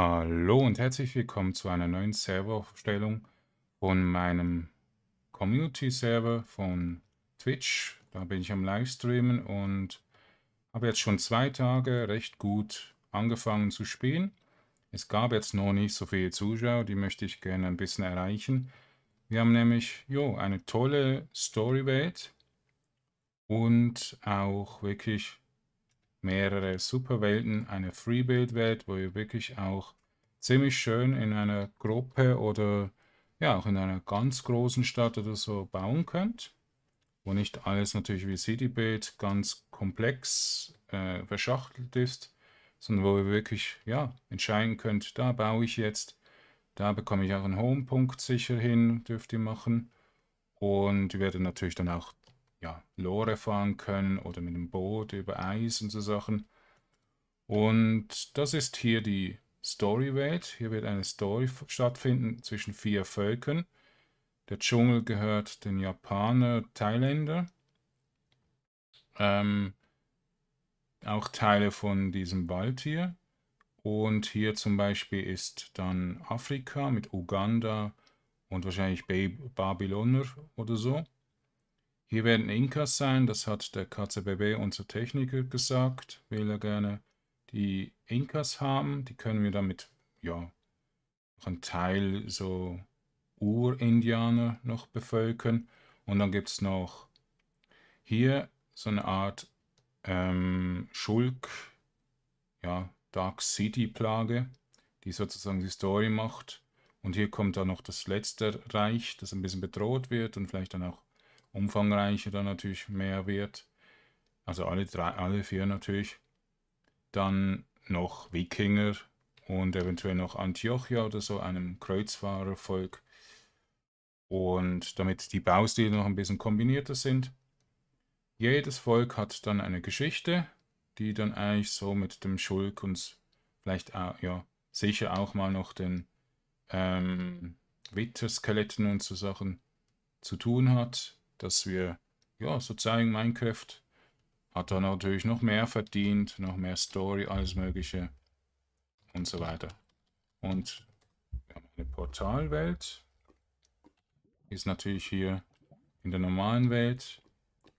Hallo und herzlich willkommen zu einer neuen Serveraufstellung von meinem Community-Server von Twitch. Da bin ich am Livestreamen und habe jetzt schon zwei Tage recht gut angefangen zu spielen. Es gab jetzt noch nicht so viele Zuschauer, die möchte ich gerne ein bisschen erreichen. Wir haben nämlich jo, eine tolle Storywelt und auch wirklich mehrere Superwelten, eine Freebuild-Welt, wo ihr wirklich auch ziemlich schön in einer Gruppe oder ja auch in einer ganz großen Stadt oder so bauen könnt. Wo nicht alles natürlich wie City-Build ganz komplex äh, verschachtelt ist, sondern wo ihr wirklich ja, entscheiden könnt, da baue ich jetzt, da bekomme ich auch einen Home-Punkt sicher hin, dürft ihr machen. Und ihr werdet natürlich dann auch ja, Lore fahren können oder mit dem Boot über Eis und so Sachen. Und das ist hier die Storywelt. Hier wird eine Story stattfinden zwischen vier Völkern. Der Dschungel gehört den Japaner, Thailänder. Ähm, auch Teile von diesem Wald hier. Und hier zum Beispiel ist dann Afrika mit Uganda und wahrscheinlich Babyloner oder so. Hier werden Inkas sein, das hat der KZBB, unser Techniker, gesagt. Will er gerne die Inkas haben. Die können wir damit, ja, noch einen Teil so Ur-Indianer noch bevölkern. Und dann gibt es noch hier so eine Art ähm, Schulk, ja, Dark City Plage, die sozusagen die Story macht. Und hier kommt dann noch das letzte Reich, das ein bisschen bedroht wird und vielleicht dann auch umfangreicher dann natürlich mehr wird, also alle drei, alle vier natürlich, dann noch Wikinger und eventuell noch Antiochia oder so, einem Kreuzfahrervolk. Und damit die Baustile noch ein bisschen kombinierter sind. Jedes Volk hat dann eine Geschichte, die dann eigentlich so mit dem Schulk und vielleicht auch, ja, sicher auch mal noch den ähm, Witterskeletten und so Sachen zu tun hat dass wir ja, so zeigen, Minecraft hat da natürlich noch mehr verdient, noch mehr Story, alles mögliche und so weiter. Und eine Portalwelt, ist natürlich hier in der normalen Welt,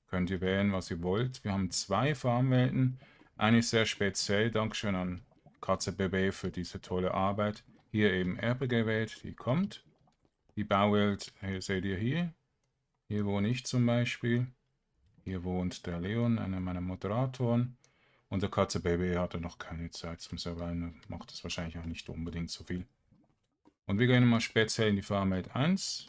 könnt ihr wählen, was ihr wollt. Wir haben zwei Farmwelten, eine ist sehr speziell, Dankeschön an KZBB für diese tolle Arbeit. Hier eben RPG-Welt, die kommt. Die Bauwelt äh, seht ihr hier, hier wohne ich zum Beispiel. Hier wohnt der Leon, einer meiner Moderatoren. Und der Katze Baby hatte noch keine Zeit zum Surviven, macht es wahrscheinlich auch nicht unbedingt so viel. Und wir gehen mal speziell in die Farmate 1,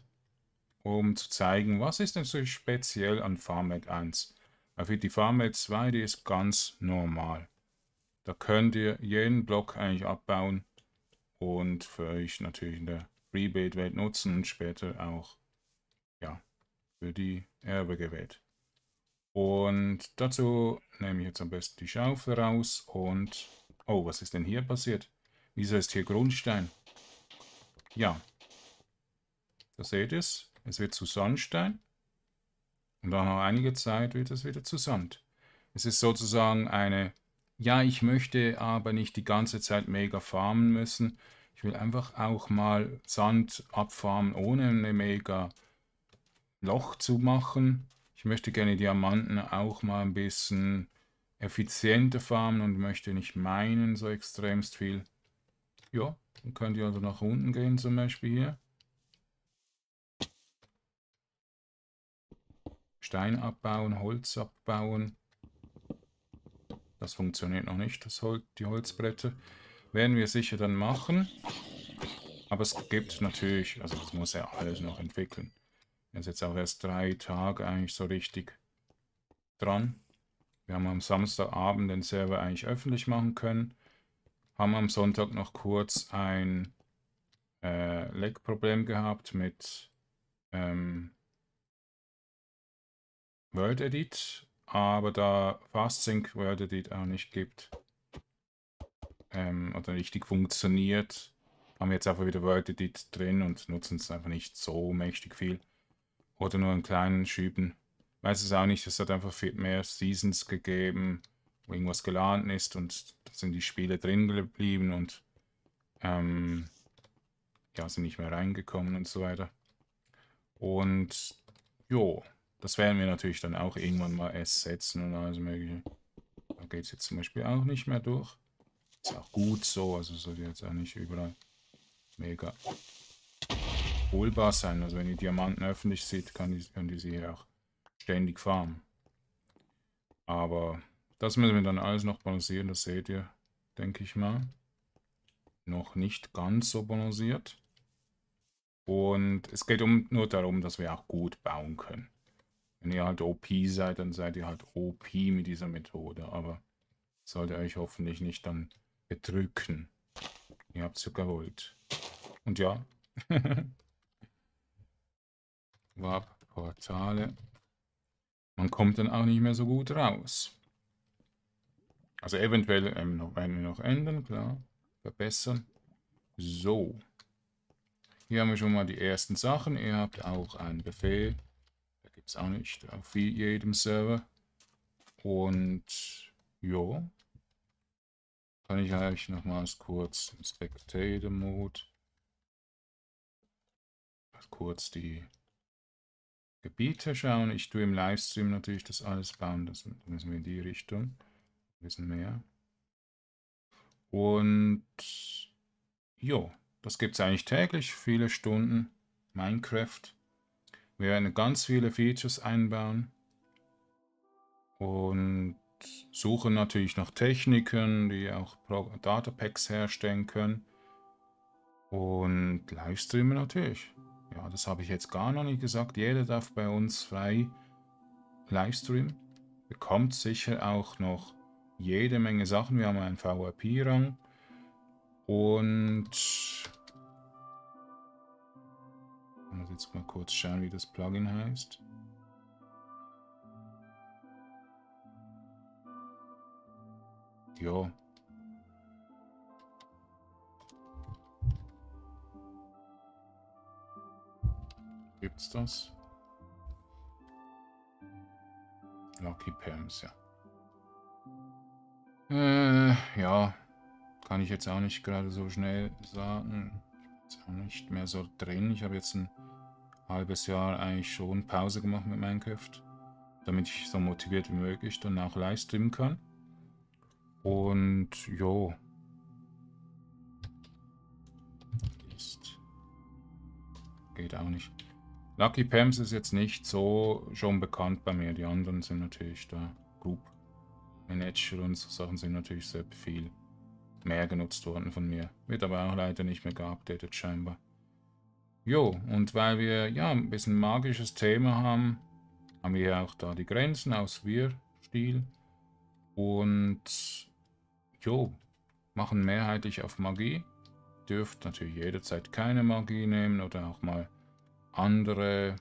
um zu zeigen, was ist denn so speziell an Farmate 1. Weil die Farmate 2, die ist ganz normal. Da könnt ihr jeden Block eigentlich abbauen und für euch natürlich in der rebate welt nutzen und später auch für die gewählt. Und dazu nehme ich jetzt am besten die Schaufel raus und... Oh, was ist denn hier passiert? Wieso ist hier Grundstein? Ja, da seht ihr es. Es wird zu Sandstein. Und dann nach einiger Zeit wird es wieder zu Sand. Es ist sozusagen eine, ja, ich möchte aber nicht die ganze Zeit mega farmen müssen. Ich will einfach auch mal Sand abfarmen, ohne eine mega Loch zu machen. Ich möchte gerne Diamanten auch mal ein bisschen effizienter farmen und möchte nicht meinen so extremst viel. Ja, dann könnt ihr also nach unten gehen zum Beispiel hier. Stein abbauen, Holz abbauen. Das funktioniert noch nicht, das Hol die Holzbretter. Werden wir sicher dann machen. Aber es gibt natürlich, also das muss ja alles noch entwickeln. Wir sind jetzt auch erst drei Tage eigentlich so richtig dran. Wir haben am Samstagabend den Server eigentlich öffentlich machen können. Haben am Sonntag noch kurz ein äh, Leck-Problem gehabt mit ähm, World Edit, aber da FastSync World Edit auch nicht gibt ähm, oder richtig funktioniert, haben wir jetzt einfach wieder World Edit drin und nutzen es einfach nicht so mächtig viel. Oder nur in kleinen Schüben. Weiß es auch nicht, es hat einfach viel mehr Seasons gegeben, wo irgendwas geladen ist und da sind die Spiele drin geblieben und ähm, ja, sind nicht mehr reingekommen und so weiter. Und jo, das werden wir natürlich dann auch irgendwann mal ersetzen und alles mögliche. Da geht es jetzt zum Beispiel auch nicht mehr durch. Ist auch gut so, also sollte jetzt auch nicht überall mega holbar sein. Also wenn ihr Diamanten öffentlich seht, kann die, könnt ihr sie ja auch ständig farmen. Aber das müssen wir dann alles noch balancieren, das seht ihr, denke ich mal. Noch nicht ganz so balanciert. Und es geht um, nur darum, dass wir auch gut bauen können. Wenn ihr halt OP seid, dann seid ihr halt OP mit dieser Methode. Aber sollte euch hoffentlich nicht dann bedrücken. Ihr habt es ja gewollt. Und ja, WAP, portale Man kommt dann auch nicht mehr so gut raus. Also eventuell ähm, noch, ähm, noch ändern, klar. Verbessern. So. Hier haben wir schon mal die ersten Sachen. Ihr habt auch einen Befehl. Da gibt es auch nicht auf jedem Server. Und ja. Kann ich euch nochmals kurz im Spectator-Mode kurz die Gebiete schauen. Ich tue im Livestream natürlich das alles bauen. Das müssen wir in die Richtung. Ein bisschen mehr. Und jo, das gibt es eigentlich täglich, viele Stunden. Minecraft. Wir werden ganz viele Features einbauen. Und suchen natürlich nach Techniken, die auch Datapacks herstellen können. Und Livestreamen natürlich. Ja, das habe ich jetzt gar noch nicht gesagt. Jeder darf bei uns frei Livestream. Bekommt sicher auch noch jede Menge Sachen. Wir haben einen VRP-Rang. Und... Ich muss jetzt mal kurz schauen, wie das Plugin heißt. Ja, Gibt's das? Lucky Palms, ja. Äh, ja. Kann ich jetzt auch nicht gerade so schnell sagen. Ich bin jetzt auch nicht mehr so drin. Ich habe jetzt ein halbes Jahr eigentlich schon Pause gemacht mit Minecraft. Damit ich so motiviert wie möglich dann auch live streamen kann. Und jo. Ist. Geht auch nicht. Lucky Pams ist jetzt nicht so schon bekannt bei mir. Die anderen sind natürlich da. Group Manager und so Sachen sind natürlich sehr viel mehr genutzt worden von mir. Wird aber auch leider nicht mehr geupdatet scheinbar. Jo, und weil wir ja ein bisschen magisches Thema haben, haben wir ja auch da die Grenzen aus Wir-Stil. Und jo, machen mehrheitlich auf Magie. Dürft natürlich jederzeit keine Magie nehmen oder auch mal andere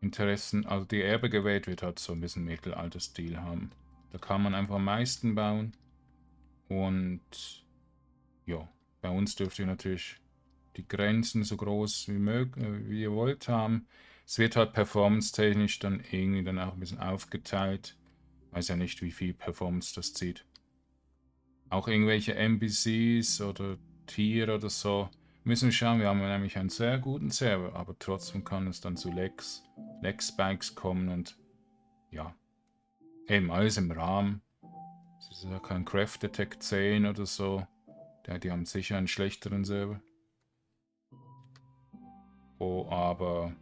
Interessen, also die Erbe gewählt wird, hat so ein bisschen mittelalter Stil haben. Da kann man einfach am meisten bauen. Und ja, bei uns dürft ihr natürlich die Grenzen so groß wie, möglich, äh, wie ihr wollt haben. Es wird halt performance-technisch dann irgendwie dann auch ein bisschen aufgeteilt. Weiß ja nicht, wie viel Performance das zieht. Auch irgendwelche NPCs oder Tiere oder so Müssen wir schauen, wir haben nämlich einen sehr guten Server, aber trotzdem kann es dann zu Lex, Lex-Spikes kommen und ja, eben alles im Rahmen. Es ist ja kein Craft Detect 10 oder so. die haben sicher einen schlechteren Server. Oh, aber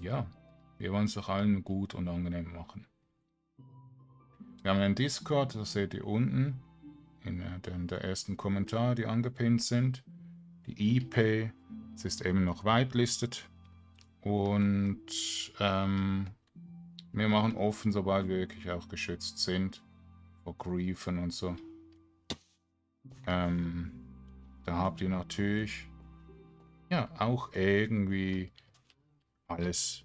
ja, wir wollen es doch allen gut und angenehm machen. Wir haben einen Discord, das seht ihr unten in, in der ersten Kommentar, die angepinnt sind die IP, es ist eben noch whitelisted und ähm, wir machen offen, sobald wir wirklich auch geschützt sind vor Griefen und so. Ähm, da habt ihr natürlich ja auch irgendwie alles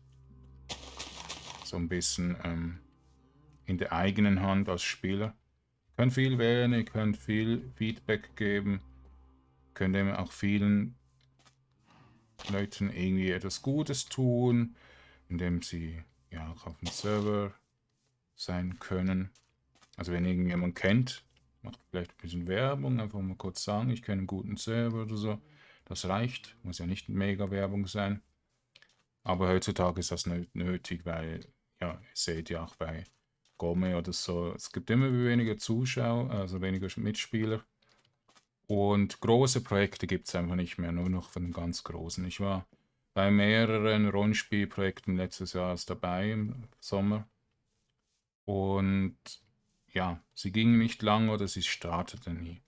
so ein bisschen ähm, in der eigenen Hand als Spieler. Ihr könnt viel wählen, ihr könnt viel Feedback geben könnte auch vielen Leuten irgendwie etwas Gutes tun, indem sie ja auch auf dem Server sein können. Also wenn irgendjemand kennt, macht vielleicht ein bisschen Werbung, einfach mal kurz sagen, ich kenne einen guten Server oder so. Das reicht, muss ja nicht mega Werbung sein. Aber heutzutage ist das nicht nötig, weil, ja, ihr seht ja auch bei Gourmet oder so, es gibt immer weniger Zuschauer, also weniger Mitspieler. Und große Projekte gibt es einfach nicht mehr, nur noch von ganz großen. Ich war bei mehreren Rollenspielprojekten letztes Jahr dabei im Sommer. Und ja, sie gingen nicht lang oder sie starteten nie.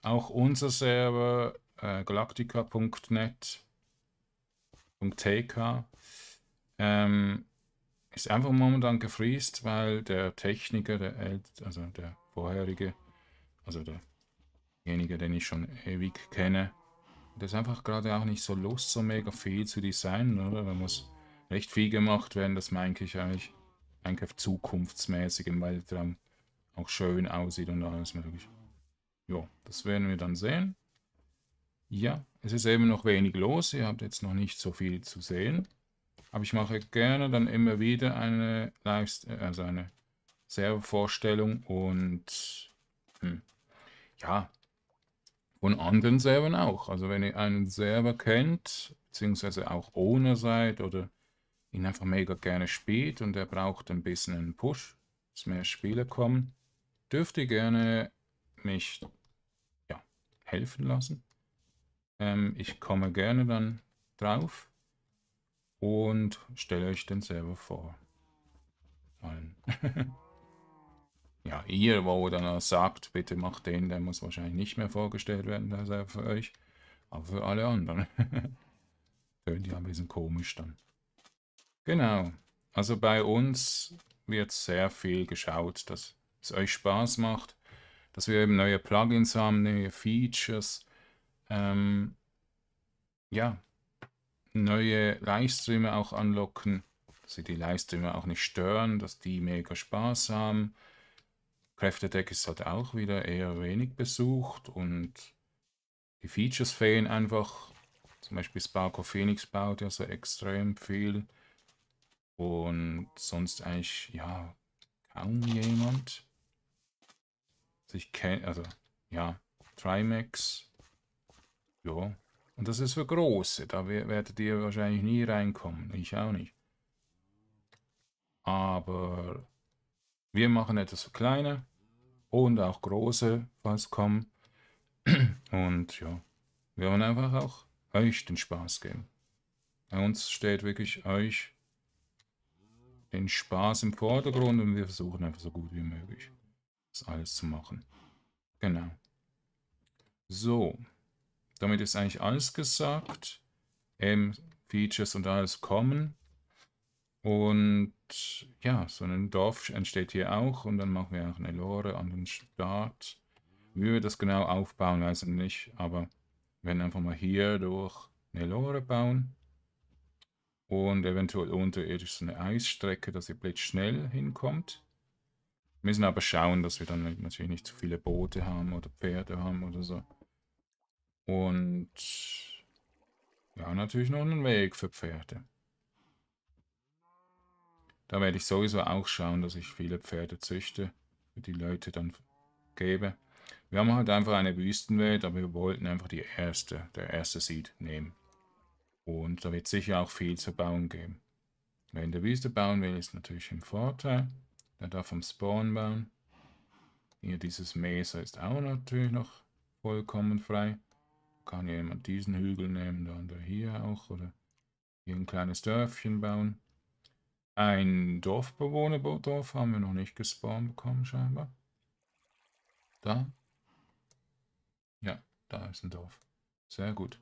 Auch unser Server äh, galactica.net ähm, ist einfach momentan gefriest, weil der Techniker, der El also der vorherige, also der derjenige, den ich schon ewig kenne. Das ist einfach gerade auch nicht so Lust, so mega viel zu designen, oder? Da muss recht viel gemacht werden, das meine ich eigentlich. Eigentlich zukunftsmäßig im Weltraum auch schön aussieht und alles mögliche. Ja, das werden wir dann sehen. Ja, es ist eben noch wenig los. Ihr habt jetzt noch nicht so viel zu sehen. Aber ich mache gerne dann immer wieder eine, Live äh, also eine Servervorstellung und hm, ja, und anderen Servern auch. Also wenn ihr einen Server kennt, beziehungsweise auch Owner seid oder ihn einfach mega gerne spielt und er braucht ein bisschen einen Push, dass mehr Spiele kommen, dürft ihr gerne mich ja, helfen lassen. Ähm, ich komme gerne dann drauf und stelle euch den Server vor. Allen. ja, ihr, wo dann sagt, bitte macht den, der muss wahrscheinlich nicht mehr vorgestellt werden, das ist ja für euch. Aber für alle anderen. Tönt ja ein bisschen komisch dann. Genau. Also bei uns wird sehr viel geschaut, dass es euch Spaß macht, dass wir eben neue Plugins haben, neue Features, ähm, ja, neue Livestreamer auch anlocken, dass sie die Livestreamer auch nicht stören, dass die mega Spaß haben Kräftedeck ist halt auch wieder eher wenig besucht und die Features fehlen einfach. Zum Beispiel Sparko Phoenix baut ja so extrem viel und sonst eigentlich, ja, kaum jemand. Also ich kenne, also, ja, Trimax, ja. Und das ist für Große, da werdet ihr wahrscheinlich nie reinkommen, ich auch nicht. Aber wir machen etwas für Kleine und auch große Falls kommen. Und ja, wir wollen einfach auch euch den Spaß geben. Bei uns steht wirklich euch den Spaß im Vordergrund und wir versuchen einfach so gut wie möglich das alles zu machen. Genau. So, damit ist eigentlich alles gesagt. Eben ähm, Features und alles kommen. Und und ja, so ein Dorf entsteht hier auch und dann machen wir auch eine Lore an den Start. Wie wir das genau aufbauen, weiß ich nicht, aber wir werden einfach mal hier durch eine Lore bauen und eventuell unterirdisch so eine Eisstrecke, dass ihr blitzschnell hinkommt. Wir müssen aber schauen, dass wir dann natürlich nicht zu viele Boote haben oder Pferde haben oder so. Und ja, natürlich noch einen Weg für Pferde. Da werde ich sowieso auch schauen, dass ich viele Pferde züchte, die Leute dann gebe. Wir haben halt einfach eine Wüstenwelt, aber wir wollten einfach die erste, der erste Seed nehmen. Und da wird sicher auch viel zu bauen geben. Wer in der Wüste bauen will, ist natürlich im Vorteil. Der darf am Spawn bauen. Hier dieses Mesa ist auch natürlich noch vollkommen frei. Kann jemand diesen Hügel nehmen, der andere hier auch. Oder hier ein kleines Dörfchen bauen. Ein Dorfbewohner, Dorf haben wir noch nicht gespawnt bekommen, scheinbar. Da? Ja, da ist ein Dorf. Sehr gut.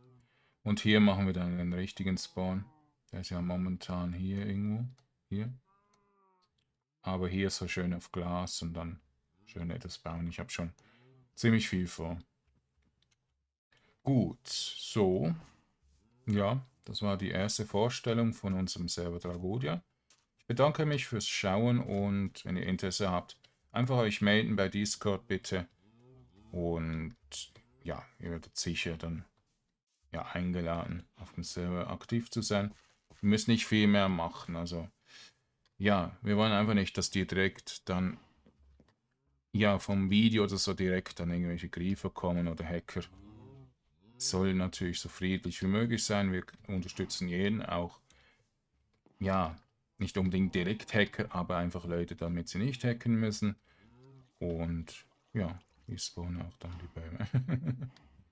Und hier machen wir dann den richtigen Spawn. Der ist ja momentan hier irgendwo. Hier. Aber hier ist so schön auf Glas und dann schön etwas bauen. Ich habe schon ziemlich viel vor. Gut, so. Ja, das war die erste Vorstellung von unserem Server Dragodia bedanke mich fürs Schauen und wenn ihr Interesse habt, einfach euch melden bei Discord bitte. Und ja, ihr werdet sicher dann ja, eingeladen, auf dem Server aktiv zu sein. Wir müssen nicht viel mehr machen. Also ja, wir wollen einfach nicht, dass die direkt dann ja vom Video oder so direkt dann irgendwelche Griefer kommen oder Hacker. Soll natürlich so friedlich wie möglich sein. Wir unterstützen jeden auch. Ja, nicht unbedingt direkt Hacker, aber einfach Leute, damit sie nicht hacken müssen. Und ja, ich spawne auch dann die Bäume.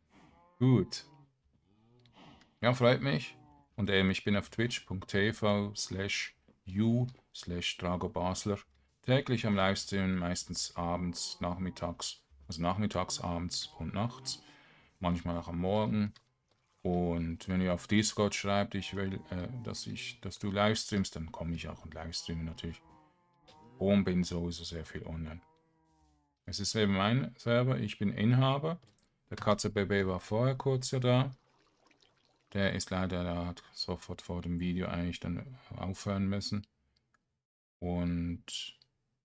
Gut. Ja, freut mich. Und ähm, ich bin auf twitch.tv slash you slash dragobasler. Täglich am Livestream, meistens abends, nachmittags, also nachmittags, abends und nachts. Manchmal auch am Morgen. Und wenn ihr auf Discord schreibt, ich will, äh, dass, ich, dass du livestreamst, dann komme ich auch und livestreame natürlich. Und bin sowieso sehr viel online. Es ist eben mein Server, ich bin Inhaber. Der KZBB war vorher kurz ja da. Der ist leider, der hat sofort vor dem Video eigentlich dann aufhören müssen. Und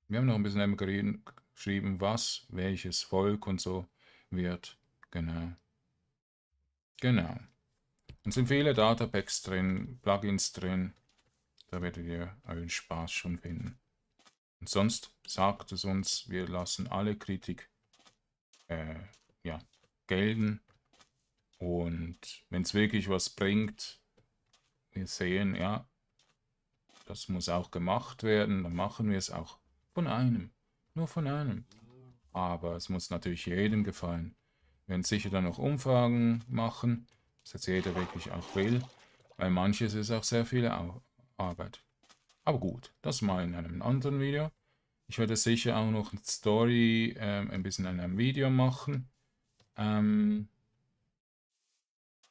wir haben noch ein bisschen eben geschrieben, was, welches Volk und so wird. Genau. Genau. Und sind viele Datapacks drin, Plugins drin. Da werdet ihr euren Spaß schon finden. Und sonst sagt es uns, wir lassen alle Kritik äh, ja, gelten. Und wenn es wirklich was bringt, wir sehen, ja, das muss auch gemacht werden, dann machen wir es auch von einem, nur von einem. Aber es muss natürlich jedem gefallen. Wir werden sicher dann noch Umfragen machen dass jetzt jeder wirklich auch will, weil manches ist auch sehr viel Arbeit. Aber gut, das mal in einem anderen Video. Ich werde sicher auch noch eine Story ähm, ein bisschen in einem Video machen, ähm,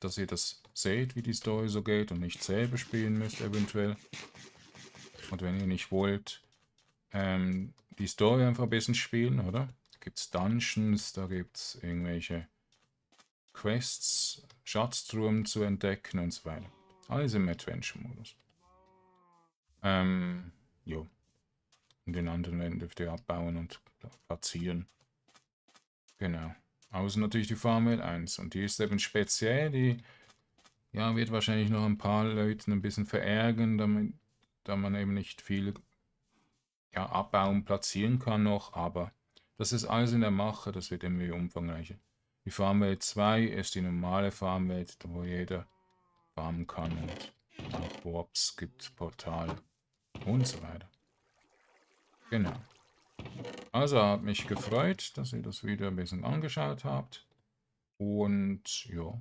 dass ihr das seht, wie die Story so geht und nicht selber spielen müsst eventuell. Und wenn ihr nicht wollt, ähm, die Story einfach ein bisschen spielen, oder? Da gibt es Dungeons, da gibt es irgendwelche Quests, Schatztruhen zu entdecken und so weiter. Alles im Adventure-Modus. Ähm, jo. Und den anderen Wänden dürft ihr abbauen und platzieren. Genau. Außer natürlich die Farmwelt 1. Und die ist eben speziell. Die ja, wird wahrscheinlich noch ein paar Leuten ein bisschen verärgern, damit, da man eben nicht viel ja, abbauen, platzieren kann noch. Aber das ist alles in der Mache. Das wird irgendwie umfangreicher. Die Farmwelt e 2 ist die normale Farmwelt, e wo jeder farmen kann und auch Warps gibt, Portal und so weiter. Genau. Also hat mich gefreut, dass ihr das Video ein bisschen angeschaut habt. Und ja,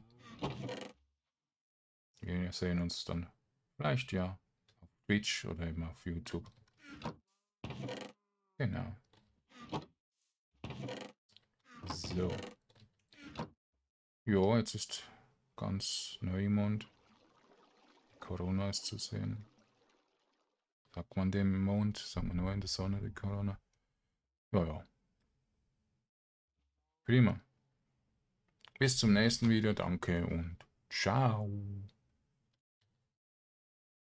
wir sehen uns dann vielleicht ja auf Twitch oder eben auf YouTube. Genau. So. Ja, jetzt ist ganz Neumond. Corona ist zu sehen. Sagt man dem im Mond, sagen wir nur in der Sonne die Corona. Ja, ja. Prima. Bis zum nächsten Video, danke und ciao.